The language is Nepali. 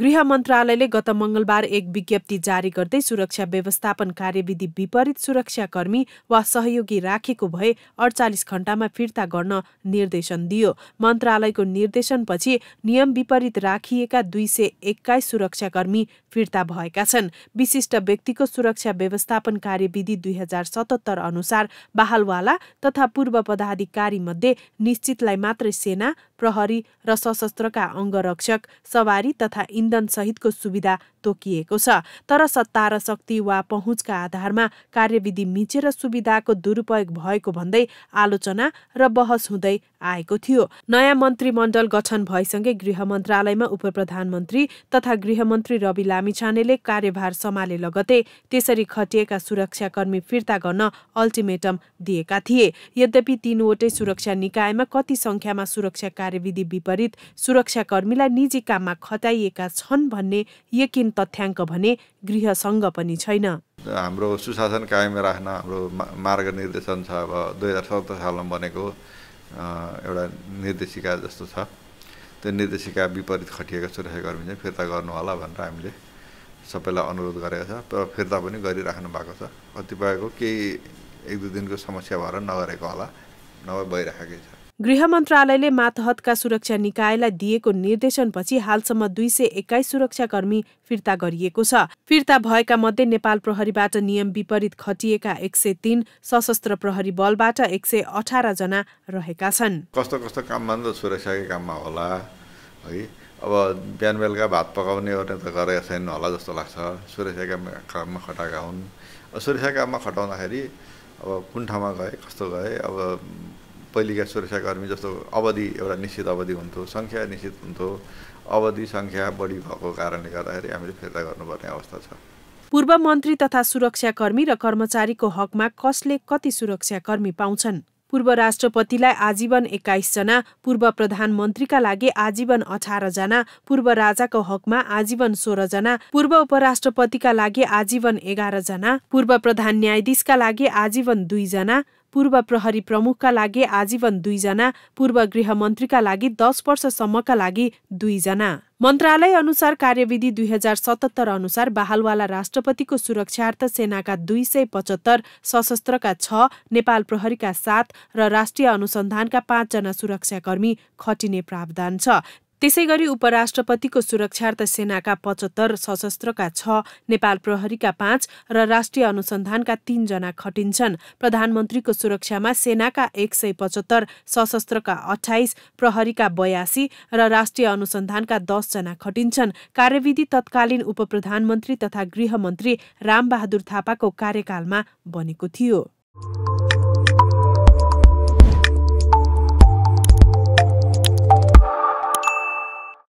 गृह मन्त्रालयले गत मंगलबार एक विज्ञप्ति जारी गर्दै सुरक्षा व्यवस्थापन कार्यविधि विपरीत सुरक्षाकर्मी वा सहयोगी राखेको भए अडचालिस घण्टामा फिर्ता गर्न निर्देशन दियो मन्त्रालयको निर्देशनपछि नियम विपरीत राखिएका दुई सय एक्काइस सुरक्षाकर्मी फिर्ता भएका छन् विशिष्ट व्यक्तिको सुरक्षा व्यवस्थापन कार्यविधि दुई हजार सतहत्तर अनुसार बहालवाला तथा पूर्व पदाधिकारी मध्ये निश्चितलाई मात्रै सेना प्रहरी र सशस्त्रका अङ्गरक्षक सवारी तथा इन्धनसहितको सुविधा तोकिएको छ तर सत्ता र शक्ति वा पहुँचका आधारमा कार्यविधि मिचेर सुविधाको दुरुपयोग भएको भन्दै आलोचना र बहस हुँदै आएको थियो नयाँ मन्त्रीमण्डल गठन भएसँगै गृह मन्त्रालयमा उप प्रधानमन्त्री तथा गृहमन्त्री रवि लामिछानेले कार्यभार सम्हाले लगतै त्यसरी खटिएका सुरक्षाकर्मी फिर्ता गर्न अल्टिमेटम दिएका थिए यद्यपि तीनवटै सुरक्षा निकायमा कति सङ्ख्यामा सुरक्षा कार्यविधि विपरीत सुरक्षाकर्मीलाई निजी काममा खटाइएका छन् भन्ने यकिन तथ्याङ्क भने गृहसँग पनि छैन हाम्रो सुशासन कायम राख्न हाम्रो मार्ग निर्देशन छ अब दुई हजार सत्र सालमा बनेको एउटा निर्देशिका जस्तो छ त्यो निर्देशिका विपरीत खटिएका सुरक्षाकर्मी चाहिँ फिर्ता गर्नु होला भनेर हामीले सबैलाई अनुरोध गरेको छ तर फिर्ता पनि गरिराख्नु भएको छ कतिपयको केही एक दुई दिनको समस्या भएर नगरेको होला नभए भइराखेकै छ गृह मन्त्रालयले मातहतका सुरक्षा निकायलाई दिएको निर्देशनपछि हालसम्म दुई सय एक्काइस सुरक्षाकर्मी फिर्ता गरिएको छ फिर्ता भएका मध्ये नेपाल प्रहरीबाट नियम विपरीत खटिएका एक सय तीन सशस्त्र प्रहरी बलबाट एक सय अठार जना रहेका छन् कस्तो कस्तो काममा त सुरक्षाकै काममा होला है अब बिहान बेलुका भात पकाउने ओर्ने त गरेका छैन होला जस्तो लाग्छ सुरक्षा काममा खटाएका हुन् सुरक्षा काममा खटाउँदाखेरि अब कुन ठाउँमा गए कस्तो गए अब पहिलेका सुरक्षाकर्मी जस्तो अवधि एउटा निश्चित अवधि हुन्थ्यो सङ्ख्या निश्चित हुन्थ्यो अवधि सङ्ख्या बढी भएको कारणले गर्दाखेरि हामीले फिर्ता गर्नुपर्ने अवस्था छ पूर्व मन्त्री तथा सुरक्षाकर्मी र कर्मचारीको हकमा कसले कति सुरक्षाकर्मी पाउँछन् पूर्व राष्ट्रपतिलाई आजीवन एक्काइसजना पूर्व प्रधानमन्त्रीका लागि आजीवन अठारजना पूर्व राजाको हकमा आजीवन सोह्रजना पूर्व उपराष्ट्रपतिका लागि आजीवन एघारजना पूर्व प्रधान न्यायाधीशका लागि आजीवन दुईजना पूर्व प्रहरी प्रमुखका लागि आजीवन दुईजना पूर्व गृहमन्त्रीका लागि दस वर्षसम्मका लागि दुईजना मन्त्रालय अनुसार कार्यविधि दुई हजार सतहत्तर अनुसार बहालवाला राष्ट्रपतिको सुरक्षार्थ सेनाका दुई सय पचहत्तर सशस्त्रका छ नेपाल प्रहरीका सात र राष्ट्रिय अनुसन्धानका पाँचजना सुरक्षाकर्मी खटिने प्रावधान छ त्यसै गरी उपराष्ट्रपतिको सुरक्षार्थ सेनाका पचहत्तर सशस्त्रका छ नेपाल प्रहरीका पाँच र राष्ट्रिय अनुसन्धानका तीनजना खटिन्छन् प्रधानमन्त्रीको सुरक्षामा सेनाका एक सय पचहत्तर सशस्त्रका अठाइस प्रहरीका बयासी र राष्ट्रिय अनुसन्धानका दसजना खटिन्छन् कार्यविधि तत्कालीन उप प्रधानमन्त्री तथा गृहमन्त्री रामबहादुर थापाको कार्यकालमा बनेको थियो